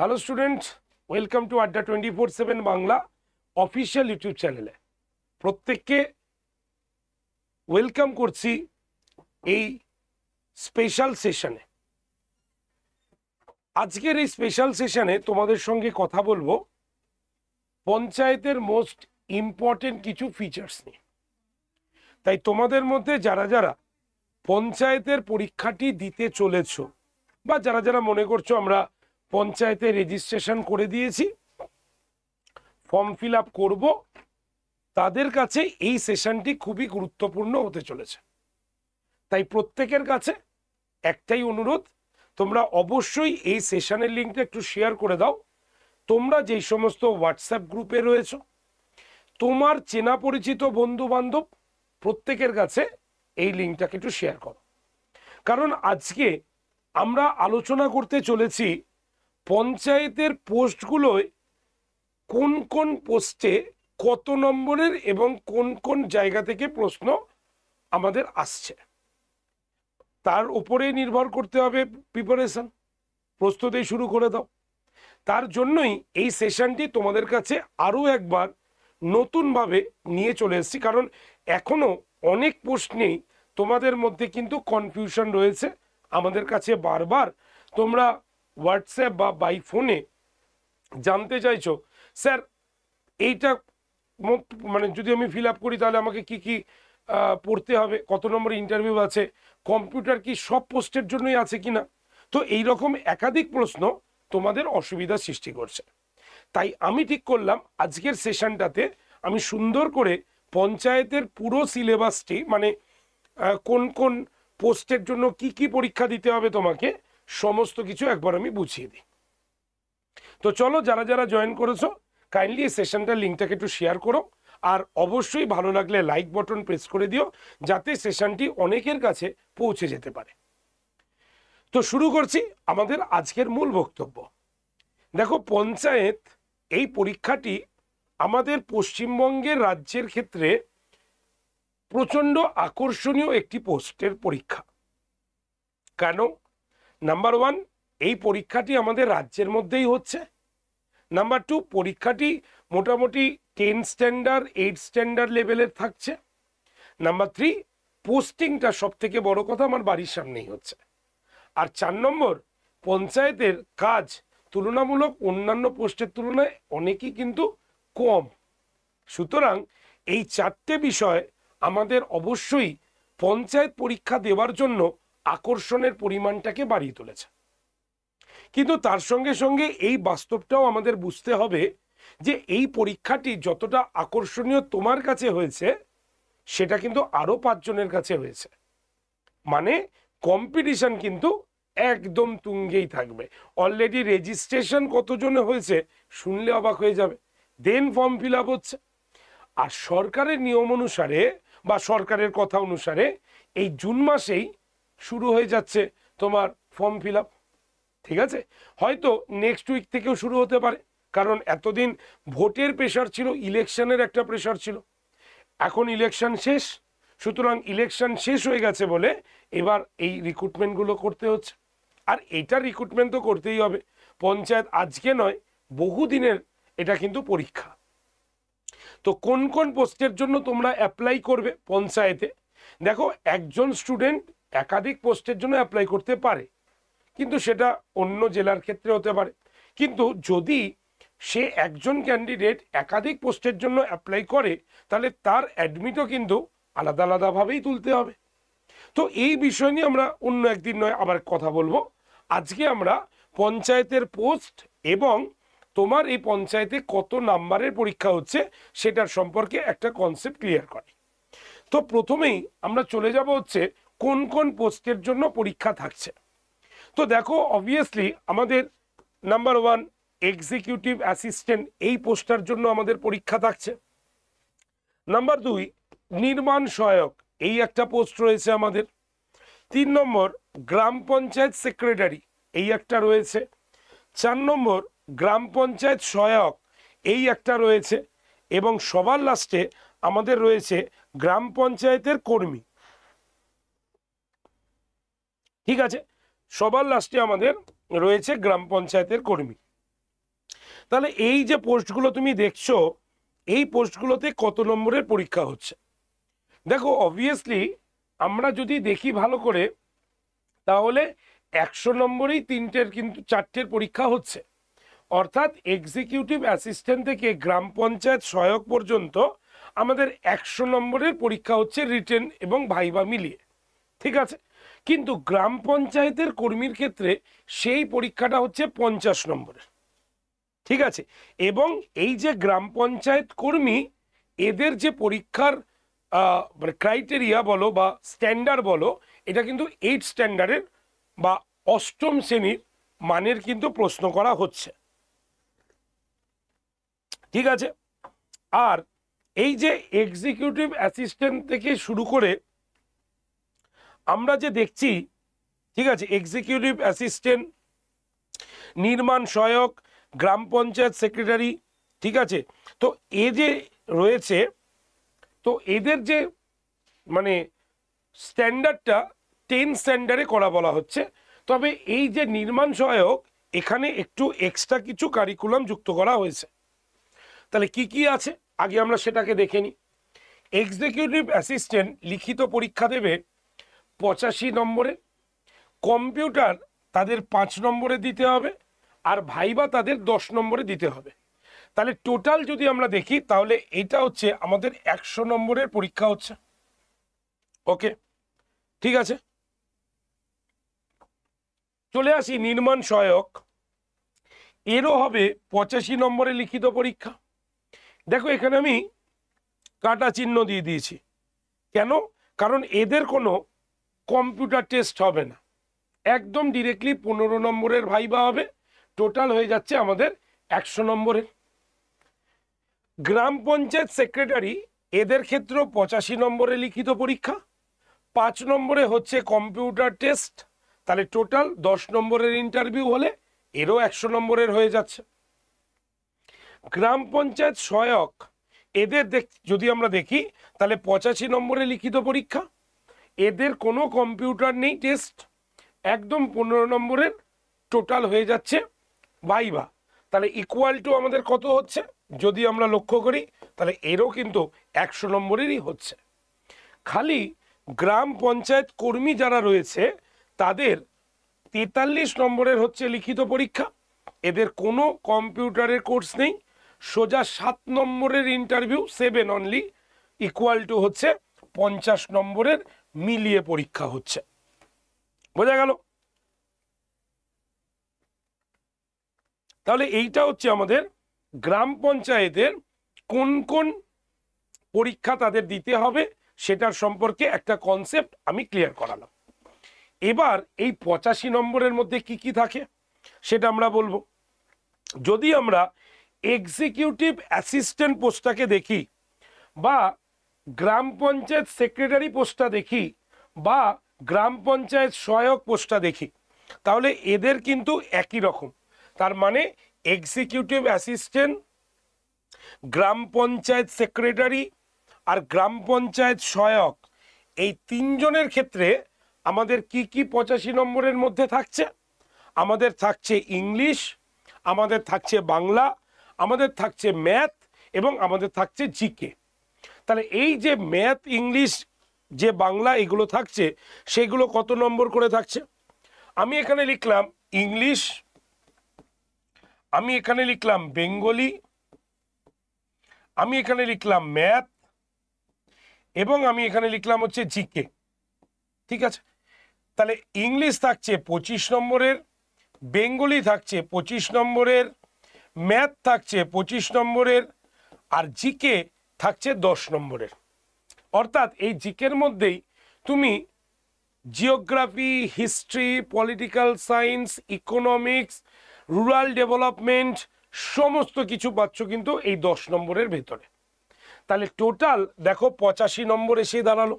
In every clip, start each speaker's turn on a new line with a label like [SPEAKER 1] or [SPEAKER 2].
[SPEAKER 1] hello student welcome to Adda twenty four seven Bangla official YouTube চ্যানেলে প্রত্যেককে welcome করছি এই স্পেশাল সেশনে আজকের এই স্পেশাল সেশনে তোমাদের সঙ্গে কথা বলবো পঞ্চায়েতের মোস্ট ইম্পর্টেন্ট কিছু ফিচার্স নিয়ে তাই তোমাদের মধ্যে যারা যারা পঞ্চায়েতের পরীক্ষাটি দিতে চলেছ বা যারা যারা মনে করছো আমরা পঞ্চায়েতে রেজিস্ট্রেশন করে দিয়েছি ফর্ম ফিল আপ করবো তাদের কাছে এই সেশনটি খুবই গুরুত্বপূর্ণ হতে চলেছে তাই প্রত্যেকের কাছে একটাই অনুরোধ তোমরা অবশ্যই এই সেশনের লিঙ্কটা একটু শেয়ার করে দাও তোমরা যেই সমস্ত হোয়াটসঅ্যাপ গ্রুপে রয়েছ তোমার চেনা পরিচিত বন্ধু বান্ধব প্রত্যেকের কাছে এই লিঙ্কটাকে একটু শেয়ার করো কারণ আজকে আমরা আলোচনা করতে চলেছি পঞ্চায়েতের পোস্টগুলোয় কোন কোন পোস্টে কত নম্বরের এবং কোন কোন জায়গা থেকে প্রশ্ন আমাদের আসছে তার উপরে নির্ভর করতে হবে প্রিপারেশন প্রস্তুতি শুরু করে দাও তার জন্যই এই সেশনটি তোমাদের কাছে আরও একবার নতুনভাবে নিয়ে চলে এসেছি কারণ এখনও অনেক প্রশ্নেই তোমাদের মধ্যে কিন্তু কনফিউশন রয়েছে আমাদের কাছে বারবার তোমরা হোয়াটসঅ্যাপ বা বাই ফোনে জানতে চাইছো স্যার এইটা মানে যদি আমি ফিল আপ করি তাহলে আমাকে কি কি পড়তে হবে কত নম্বর ইন্টারভিউ আছে কম্পিউটার কি সব পোস্টের জন্যই আছে কি না তো এই রকম একাধিক প্রশ্ন তোমাদের অসুবিধা সৃষ্টি করছে তাই আমি ঠিক করলাম আজকের সেশনটাতে আমি সুন্দর করে পঞ্চায়েতের পুরো সিলেবাসটি মানে কোন কোন পোস্টের জন্য কি কি পরীক্ষা দিতে হবে তোমাকে সমস্ত কিছু একবার আমি বুঝিয়ে দিই তো চলো যারা যারা জয়েন করেছো কাইন্ডলি এই সেশনটার লিঙ্কটাকে একটু শেয়ার করো আর অবশ্যই ভালো লাগলে লাইক বটন প্রেস করে দিও যাতে সেশনটি অনেকের কাছে পৌঁছে যেতে পারে তো শুরু করছি আমাদের আজকের মূল বক্তব্য দেখো পঞ্চায়েত এই পরীক্ষাটি আমাদের পশ্চিমবঙ্গের রাজ্যের ক্ষেত্রে প্রচণ্ড আকর্ষণীয় একটি পোস্টের পরীক্ষা কেন নাম্বার ওয়ান এই পরীক্ষাটি আমাদের রাজ্যের মধ্যেই হচ্ছে নাম্বার টু পরীক্ষাটি মোটামুটি টেন স্ট্যান্ডার্ড এইট স্ট্যান্ডার্ড লেভেলের থাকছে নাম্বার থ্রি পোস্টিংটা সব থেকে বড় কথা আমার বাড়ির সামনেই হচ্ছে আর চার নম্বর পঞ্চায়েতের কাজ তুলনামূলক অন্যান্য পোস্টের তুলনায় অনেকই কিন্তু কম সুতরাং এই চারটে বিষয় আমাদের অবশ্যই পঞ্চায়েত পরীক্ষা দেওয়ার জন্য আকর্ষণের পরিমাণটাকে বাড়িয়ে তুলেছে কিন্তু তার সঙ্গে সঙ্গে এই বাস্তবটাও আমাদের বুঝতে হবে যে এই পরীক্ষাটি যতটা আকর্ষণীয় তোমার কাছে হয়েছে সেটা কিন্তু আরও পাঁচজনের কাছে হয়েছে মানে কম্পিটিশন কিন্তু একদম তুঙ্গেই থাকবে অলরেডি রেজিস্ট্রেশন কতজনে হয়েছে শুনলে অবাক হয়ে যাবে দেন ফর্ম ফিল হচ্ছে আর সরকারের নিয়ম অনুসারে বা সরকারের কথা অনুসারে এই জুন মাসেই শুরু হয়ে যাচ্ছে তোমার ফর্ম ফিল ঠিক আছে হয়তো নেক্সট উইক থেকেও শুরু হতে পারে কারণ এতদিন ভোটের প্রেশার ছিল ইলেকশনের একটা প্রেশার ছিল এখন ইলেকশন শেষ সুতরাং ইলেকশন শেষ হয়ে গেছে বলে এবার এই রিক্রুটমেন্টগুলো করতে হচ্ছে আর এটা রিক্রুটমেন্ট তো করতেই হবে পঞ্চায়েত আজকে নয় বহুদিনের এটা কিন্তু পরীক্ষা তো কোন কোন পোস্টের জন্য তোমরা অ্যাপ্লাই করবে পঞ্চায়েতে দেখো একজন স্টুডেন্ট একাধিক পোস্টের জন্য অ্যাপ্লাই করতে পারে কিন্তু সেটা অন্য জেলার ক্ষেত্রে হতে পারে কিন্তু যদি সে একজন ক্যান্ডিডেট একাধিক পোস্টের জন্য অ্যাপ্লাই করে তাহলে তার অ্যাডমিটও কিন্তু আলাদা আলাদাভাবেই তুলতে হবে তো এই বিষয় নিয়ে আমরা অন্য একদিন নয় আবার কথা বলবো আজকে আমরা পঞ্চায়েতের পোস্ট এবং তোমার এই পঞ্চায়েতে কত নাম্বারের পরীক্ষা হচ্ছে সেটার সম্পর্কে একটা কনসেপ্ট ক্লিয়ার করে তো প্রথমেই আমরা চলে যাব হচ্ছে কোন কোন পোস্টের জন্য পরীক্ষা থাকছে তো দেখো অবভিয়াসলি আমাদের নাম্বার ওয়ান এক্সিকিউটিভ অ্যাসিস্ট্যান্ট এই পোস্টটার জন্য আমাদের পরীক্ষা থাকছে নাম্বার দুই নির্মাণ সহায়ক এই একটা পোস্ট রয়েছে আমাদের তিন নম্বর গ্রাম পঞ্চায়েত সেক্রেটারি এই একটা রয়েছে চার নম্বর গ্রাম পঞ্চায়েত সহায়ক এই একটা রয়েছে এবং সবার লাস্টে আমাদের রয়েছে গ্রাম পঞ্চায়েতের কর্মী ঠিক আছে সবার লাস্টে আমাদের রয়েছে গ্রাম পঞ্চায়েতের কর্মী তাহলে এই যে পোস্টগুলো তুমি দেখছো এই পোস্টগুলোতে কত নম্বরের পরীক্ষা হচ্ছে দেখো অবভিয়াসলি আমরা যদি দেখি ভালো করে তাহলে একশো নম্বরেই তিনটের কিন্তু চারটের পরীক্ষা হচ্ছে অর্থাৎ এক্সিকিউটিভ অ্যাসিস্ট্যান্ট থেকে গ্রাম পঞ্চায়েত সহায়ক পর্যন্ত আমাদের একশো নম্বরের পরীক্ষা হচ্ছে রিটেন এবং ভাইবা মিলিয়ে ঠিক আছে কিন্তু গ্রাম পঞ্চায়েতের কর্মীর ক্ষেত্রে সেই পরীক্ষাটা হচ্ছে পঞ্চাশ নম্বরের ঠিক আছে এবং এই যে গ্রাম পঞ্চায়েত কর্মী এদের যে পরীক্ষার মানে ক্রাইটেরিয়া বলো বা স্ট্যান্ডার্ড বলো এটা কিন্তু এইট স্ট্যান্ডার্ডের বা অষ্টম শ্রেণীর মানের কিন্তু প্রশ্ন করা হচ্ছে ঠিক আছে আর এই যে এক্সিকিউটিভ অ্যাসিস্ট্যান্ট থেকে শুরু করে আমরা যে দেখছি ঠিক আছে এক্সিকিউটিভ অ্যাসিস্ট্যান্ট নির্মাণ সহায়ক গ্রাম পঞ্চায়েত সেক্রেটারি ঠিক আছে তো এ যে রয়েছে তো এদের যে মানে স্ট্যান্ডার্ডটা টেন স্ট্যান্ডার্ডে করা বলা হচ্ছে তবে এই যে নির্মাণ সহায়ক এখানে একটু এক্সট্রা কিছু কারিকুলাম যুক্ত করা হয়েছে তাহলে কি কি আছে আগে আমরা সেটাকে দেখে নিই এক্সিকিউটিভ অ্যাসিস্ট্যান্ট লিখিত পরীক্ষা দেবে পঁচাশি নম্বরে কম্পিউটার তাদের পাঁচ নম্বরে দিতে হবে আর ভাইবা তাদের দশ নম্বরে দিতে হবে তাহলে টোটাল যদি আমরা দেখি তাহলে এটা হচ্ছে আমাদের একশো নম্বরের পরীক্ষা হচ্ছে ওকে ঠিক আছে চলে আসি নির্মাণ সহায়ক এরও হবে পঁচাশি নম্বরে লিখিত পরীক্ষা দেখো এখানে আমি কাটা চিহ্ন দিয়ে দিয়েছি কেন কারণ এদের কোনো কম্পিউটার টেস্ট হবে না একদম ডিরেক্টলি পনেরো নম্বরের ভাইবা হবে টোটাল হয়ে যাচ্ছে আমাদের একশো নম্বরের গ্রাম পঞ্চায়েত সেক্রেটারি এদের ক্ষেত্রেও পঁচাশি নম্বরে লিখিত পরীক্ষা পাঁচ নম্বরে হচ্ছে কম্পিউটার টেস্ট তাহলে টোটাল দশ নম্বরের ইন্টারভিউ হলে এরও একশো নম্বরের হয়ে যাচ্ছে গ্রাম পঞ্চায়েত সহায়ক এদের যদি আমরা দেখি তাহলে পঁচাশি নম্বরে লিখিত পরীক্ষা এদের কোনো কম্পিউটার নেই টেস্ট একদম পনেরো নম্বরের টোটাল হয়ে যাচ্ছে ভাইবা তাহলে ইকুয়াল টু আমাদের কত হচ্ছে যদি আমরা লক্ষ্য করি তাহলে এরও কিন্তু একশো নম্বরেরই হচ্ছে খালি গ্রাম পঞ্চায়েত কর্মী যারা রয়েছে তাদের তেতাল্লিশ নম্বরের হচ্ছে লিখিত পরীক্ষা এদের কোনো কম্পিউটারের কোর্স নেই সোজা সাত নম্বরের interview seven only equal to হচ্ছে পঞ্চাশ নম্বরের মিলিয়ে পরীক্ষা হচ্ছে বোঝা গেল তাহলে এইটা হচ্ছে আমাদের গ্রাম পঞ্চায়েতের কোন কোন পরীক্ষা তাদের দিতে হবে সেটার সম্পর্কে একটা কনসেপ্ট আমি ক্লিয়ার করালাম এবার এই পঁচাশি নম্বরের মধ্যে কি কি থাকে সেটা আমরা বলবো যদি আমরা এক্সিকিউটিভ অ্যাসিস্ট্যান্ট পোস্টটাকে দেখি বা গ্রাম পঞ্চায়েত সেক্রেটারি পোস্টটা দেখি বা গ্রাম পঞ্চায়েত সহায়ক পোস্টটা দেখি তাহলে এদের কিন্তু একই রকম তার মানে এক্সিকিউটিভ অ্যাসিস্ট্যান্ট গ্রাম পঞ্চায়েত সেক্রেটারি আর গ্রাম পঞ্চায়েত সহায়ক এই তিনজনের ক্ষেত্রে আমাদের কি কি পঁচাশি নম্বরের মধ্যে থাকছে আমাদের থাকছে ইংলিশ আমাদের থাকছে বাংলা আমাদের থাকছে ম্যাথ এবং আমাদের থাকছে জিকে তাহলে এই যে ম্যাথ ইংলিশ যে বাংলা এগুলো থাকছে সেগুলো কত নম্বর করে থাকছে আমি এখানে লিখলাম ইংলিশ আমি এখানে লিখলাম বেঙ্গলি আমি এখানে লিখলাম ম্যাথ এবং আমি এখানে লিখলাম হচ্ছে জিকে ঠিক আছে তাহলে ইংলিশ থাকছে ২৫ নম্বরের বেঙ্গলি থাকছে ২৫ নম্বরের ম্যাথ থাকছে ২৫ নম্বরের আর জিকে থাকছে দশ নম্বরের অর্থাৎ এই জিকের মধ্যেই তুমি geography history political science economics rural development সমস্ত কিছু পাচ্ছ কিন্তু এই দশ নম্বরের ভেতরে তাহলে টোটাল দেখো পঁচাশি নম্বর এসে দাঁড়ালো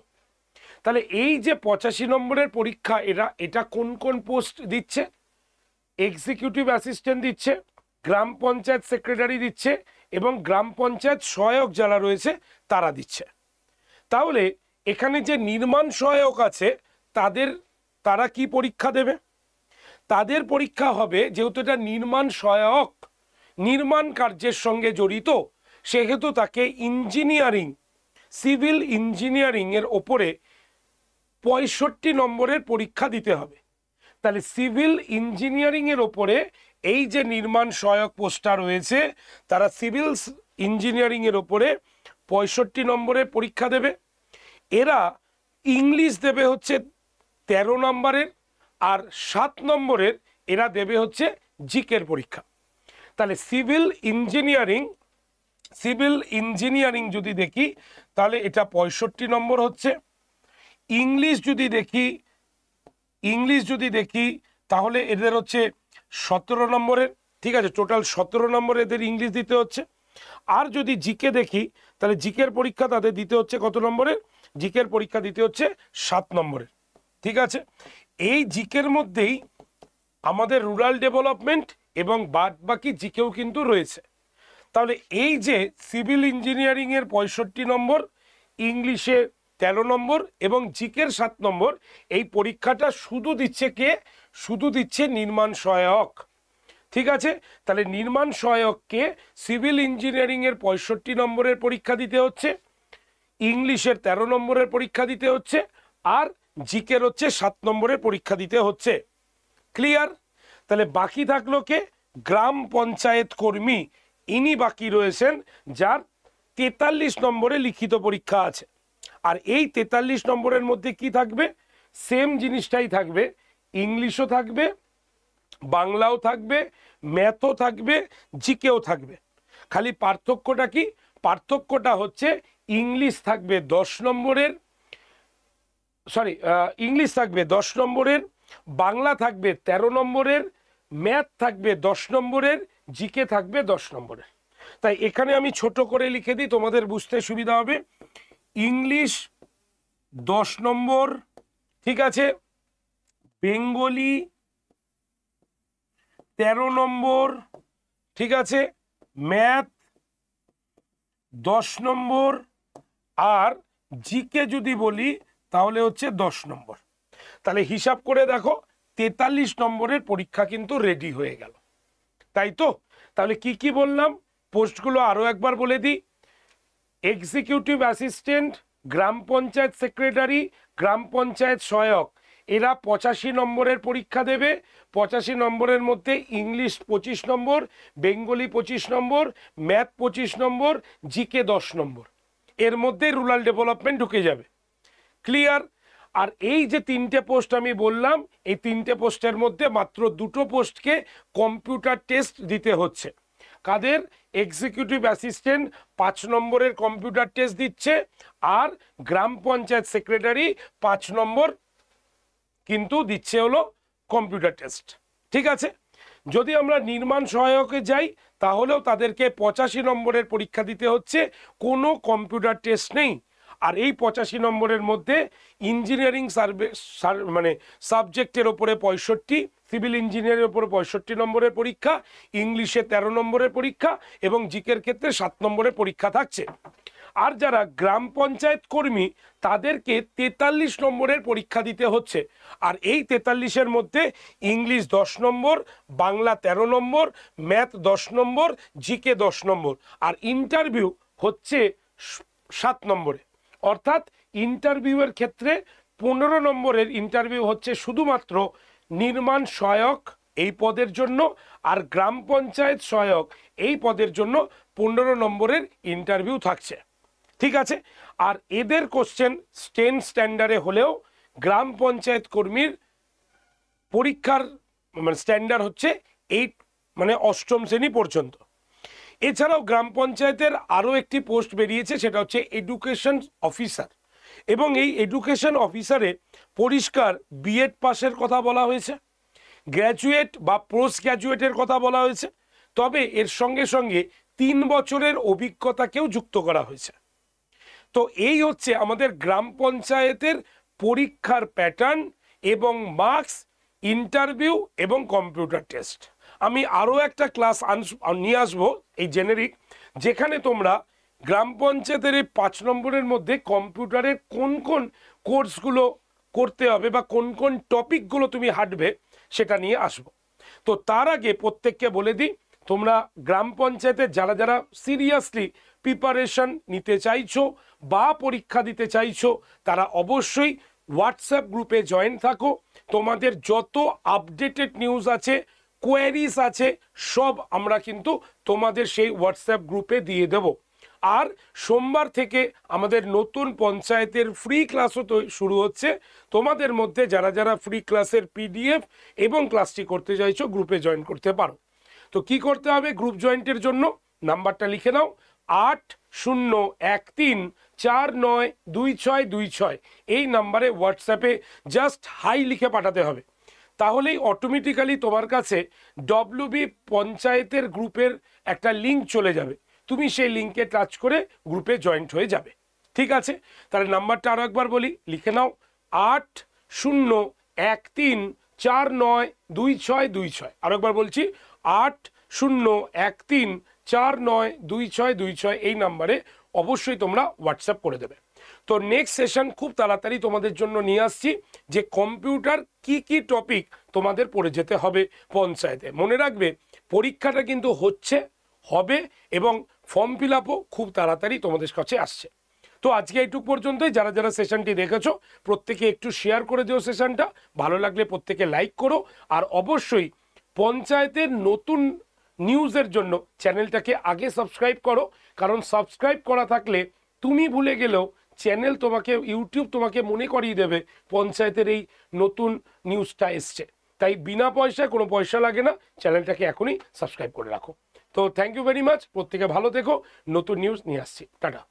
[SPEAKER 1] তাহলে এই যে পঁচাশি নম্বরের পরীক্ষা এরা এটা কোন কোন পোস্ট দিচ্ছে এক্সিকিউটিভ অ্যাসিস্ট্যান্ট দিচ্ছে গ্রাম পঞ্চায়েত সেক্রেটারি দিচ্ছে এবং গ্রাম পঞ্চায়েত সহায়ক যারা রয়েছে তারা দিচ্ছে তাহলে এখানে যে নির্মাণ সহায়ক আছে তাদের তারা কি পরীক্ষা দেবে তাদের পরীক্ষা হবে যেহেতু এটা নির্মাণ সহায়ক নির্মাণ কার্যের সঙ্গে জড়িত সেহেতু তাকে ইঞ্জিনিয়ারিং সিভিল ইঞ্জিনিয়ারিংয়ের ওপরে পঁয়ষট্টি নম্বরের পরীক্ষা দিতে হবে তাহলে সিভিল ইঞ্জিনিয়ারিংয়ের ওপরে এই যে নির্মাণ সহায়ক পোস্টার রয়েছে তারা সিভিল ইঞ্জিনিয়ারিংয়ের ওপরে পঁয়ষট্টি নম্বরে পরীক্ষা দেবে এরা ইংলিশ দেবে হচ্ছে ১৩ নম্বরের আর সাত নম্বরের এরা দেবে হচ্ছে জিকের পরীক্ষা তাহলে সিভিল ইঞ্জিনিয়ারিং সিভিল ইঞ্জিনিয়ারিং যদি দেখি তাহলে এটা পঁয়ষট্টি নম্বর হচ্ছে ইংলিশ যদি দেখি ইংলিশ যদি দেখি তাহলে এদের হচ্ছে সতেরো নম্বরের ঠিক আছে টোটাল সতেরো নম্বরে এদের ইংলিশ দিতে হচ্ছে আর যদি জিকে দেখি তাহলে জিকের পরীক্ষা তাদের দিতে হচ্ছে কত নম্বরের জিকের পরীক্ষা দিতে হচ্ছে সাত নম্বরের ঠিক আছে এই জিকের মধ্যেই আমাদের রুরাল ডেভেলপমেন্ট এবং বাদ বাকি জিকেও কিন্তু রয়েছে তাহলে এই যে সিভিল ইঞ্জিনিয়ারিংয়ের পঁয়ষট্টি নম্বর ইংলিশে তেরো নম্বর এবং জিকের সাত নম্বর এই পরীক্ষাটা শুধু দিচ্ছে কে শুধু দিচ্ছে নির্মাণ সহায়ক ঠিক আছে তাহলে নির্মাণ সহায়ককে সিভিল ইঞ্জিনিয়ারিংয়ের পঁয়ষট্টি নম্বরের পরীক্ষা দিতে হচ্ছে ইংলিশের ১৩ নম্বরের পরীক্ষা দিতে হচ্ছে আর জিকের হচ্ছে সাত নম্বরের পরীক্ষা দিতে হচ্ছে ক্লিয়ার তাহলে বাকি থাকলো কে গ্রাম পঞ্চায়েত কর্মী ইনি বাকি রয়েছেন যার তেতাল্লিশ নম্বরে লিখিত পরীক্ষা আছে আর এই তেতাল্লিশ নম্বরের মধ্যে কি থাকবে সেম জিনিসটাই থাকবে ইংলিশও থাকবে বাংলাও থাকবে ম্যাথও থাকবে জিকেও থাকবে খালি পার্থক্যটা কি পার্থক্যটা হচ্ছে ইংলিশ থাকবে দশ নম্বরের সরি ইংলিশ থাকবে দশ নম্বরের বাংলা থাকবে ১৩ নম্বরের ম্যাথ থাকবে দশ নম্বরের জিকে থাকবে দশ নম্বরের তাই এখানে আমি ছোট করে লিখে দিই তোমাদের বুঝতে সুবিধা হবে ইংলিশ দশ নম্বর ঠিক আছে বেঙ্গলি তেরো নম্বর ঠিক আছে ম্যাথ দশ নম্বর আর জিকে যদি বলি তাহলে হচ্ছে দশ নম্বর তাহলে হিসাব করে দেখো তেতাল্লিশ নম্বরের পরীক্ষা কিন্তু রেডি হয়ে গেল তাই তো তাহলে কি কি বললাম পোস্টগুলো আরও একবার বলে দিই এক্সিকিউটিভ অ্যাসিস্ট্যান্ট গ্রাম পঞ্চায়েত সেক্রেটারি গ্রাম পঞ্চায়েত সহায়ক এরা পঁচাশি নম্বরের পরীক্ষা দেবে পঁচাশি নম্বরের মধ্যে ইংলিশ পঁচিশ নম্বর বেঙ্গলি পঁচিশ নম্বর ম্যাথ পঁচিশ নম্বর জিকে দশ নম্বর এর মধ্যে রুরাল ডেভেলপমেন্ট ঢুকে যাবে ক্লিয়ার আর এই যে তিনটে পোস্ট আমি বললাম এই তিনটে পোস্টের মধ্যে মাত্র দুটো পোস্টকে কম্পিউটার টেস্ট দিতে হচ্ছে কাদের এক্সিকিউটিভ অ্যাসিস্ট্যান্ট পাঁচ নম্বরের কম্পিউটার টেস্ট দিচ্ছে আর গ্রাম পঞ্চায়েত সেক্রেটারি পাঁচ নম্বর কিন্তু দিচ্ছে হলো কম্পিউটার টেস্ট ঠিক আছে যদি আমরা নির্মাণ সহায়কে যাই তাহলেও তাদেরকে পঁচাশি নম্বরের পরীক্ষা দিতে হচ্ছে কোনো কম্পিউটার টেস্ট নেই আর এই পঁচাশি নম্বরের মধ্যে ইঞ্জিনিয়ারিং সার্ভে মানে সাবজেক্টের ওপরে পঁয়ষট্টি সিভিল ইঞ্জিনিয়ারের ওপরে পঁয়ষট্টি নম্বরের পরীক্ষা ইংলিশে ১৩ নম্বরের পরীক্ষা এবং জিকের ক্ষেত্রে সাত নম্বরের পরীক্ষা থাকছে আর যারা গ্রাম পঞ্চায়েত কর্মী তাদেরকে ৪৩ নম্বরের পরীক্ষা দিতে হচ্ছে আর এই তেতাল্লিশের মধ্যে ইংলিশ ১০ নম্বর বাংলা ১৩ নম্বর ম্যাথ ১০ নম্বর জিকে ১০ নম্বর আর ইন্টারভিউ হচ্ছে সাত নম্বরে অর্থাৎ ইন্টারভিউয়ের ক্ষেত্রে পনেরো নম্বরের ইন্টারভিউ হচ্ছে শুধুমাত্র নির্মাণ সহায়ক এই পদের জন্য আর গ্রাম পঞ্চায়েত সহায়ক এই পদের জন্য পনেরো নম্বরের ইন্টারভিউ থাকছে ঠিক আছে আর এদের কোশ্চেন স্টেন স্ট্যান্ডার্ডে হলেও গ্রাম পঞ্চায়েত কর্মীর পরীক্ষার মানে স্ট্যান্ডার্ড হচ্ছে এইট মানে অষ্টম শ্রেণী পর্যন্ত এছাড়াও গ্রাম পঞ্চায়েতের আরও একটি পোস্ট বেরিয়েছে সেটা হচ্ছে এডুকেশন অফিসার এবং এই এডুকেশন অফিসারে পরিষ্কার বিএড পাশের কথা বলা হয়েছে গ্র্যাজুয়েট বা পোস্ট গ্র্যাজুয়েটের কথা বলা হয়েছে তবে এর সঙ্গে সঙ্গে তিন বছরের অভিজ্ঞতাকেও যুক্ত করা হয়েছে তো এই হচ্ছে আমাদের গ্রাম পঞ্চায়েতের পরীক্ষার প্যাটার্ন এবং মার্কস ইন্টারভিউ এবং কম্পিউটার টেস্ট আমি আরও একটা ক্লাস নিয়ে আসবো এই জেনেরিক যেখানে তোমরা গ্রাম পঞ্চায়েতের এই পাঁচ নম্বরের মধ্যে কম্পিউটারের কোন কোন কোর্সগুলো করতে হবে বা কোন কোন টপিকগুলো তুমি হাঁটবে সেটা নিয়ে আসবো তো তার আগে প্রত্যেককে বলে দিই তোমরা গ্রাম পঞ্চায়েতে যারা যারা সিরিয়াসলি প্রিপারেশন নিতে চাইছো বা পরীক্ষা দিতে চাইছো তারা অবশ্যই হোয়াটসঅ্যাপ গ্রুপে জয়েন থাকো তোমাদের যত আপডেটেড নিউজ আছে কোয়ারিস আছে সব আমরা কিন্তু তোমাদের সেই হোয়াটসঅ্যাপ গ্রুপে দিয়ে দেবো আর সোমবার থেকে আমাদের নতুন পঞ্চায়েতের ফ্রি ক্লাসও তো শুরু হচ্ছে তোমাদের মধ্যে যারা যারা ফ্রি ক্লাসের পিডিএফ এবং ক্লাসটি করতে চাইছো গ্রুপে জয়েন করতে পারো তো কি করতে হবে গ্রুপ জয়েন্টের জন্য নাম্বারটা লিখে নাও আট শূন্য এক তিন চার নয় দুই ছয় দুই ছয় এই নাম্বারে হোয়াটসঅ্যাপে জাস্ট হাই লিখে পাঠাতে হবে তাহলেই অটোমেটিক্যালি তোমার কাছে ডব্লিউবি পঞ্চায়েতের গ্রুপের একটা লিঙ্ক চলে যাবে তুমি সেই লিঙ্কে টাচ করে গ্রুপে জয়েন্ট হয়ে যাবে ঠিক আছে তাহলে নাম্বারটা আরও একবার বলি লিখে নাও আট শূন্য এক তিন চার নয় দুই ছয় দুই ছয় আরও একবার বলছি আট শূন্য এক তিন চার নয় দুই ছয় দুই ছয় এই নাম্বারে অবশ্যই তোমরা হোয়াটসঅ্যাপ করে দেবে তো নেক্সট সেশন খুব তাড়াতাড়ি তোমাদের জন্য নিয়ে আসছি যে কম্পিউটার কি কি টপিক তোমাদের পড়ে যেতে হবে পঞ্চায়েতে মনে রাখবে পরীক্ষাটা কিন্তু হচ্ছে হবে এবং ফর্ম ফিল খুব তাড়াতাড়ি তোমাদের কাছে আসছে তো আজকে এইটুক পর্যন্তই যারা যারা সেশনটি দেখেছো প্রত্যেকে একটু শেয়ার করে দিও সেশনটা ভালো লাগলে প্রত্যেকে লাইক করো আর অবশ্যই পঞ্চায়েতের নতুন নিউজের জন্য চ্যানেলটাকে আগে সাবস্ক্রাইব করো কারণ সাবস্ক্রাইব করা থাকলে তুমি ভুলে গেলেও চ্যানেল তোমাকে ইউটিউব তোমাকে মনে করিয়ে দেবে পঞ্চায়েতের এই নতুন নিউজটা এসছে তাই বিনা পয়সায় কোনো পয়সা লাগে না চ্যানেলটাকে এখনই সাবস্ক্রাইব করে রাখো তো থ্যাংক ইউ ভেরি মাচ প্রত্যেকে ভালো থেকো নতুন নিউজ নিয়ে আসছি টাটা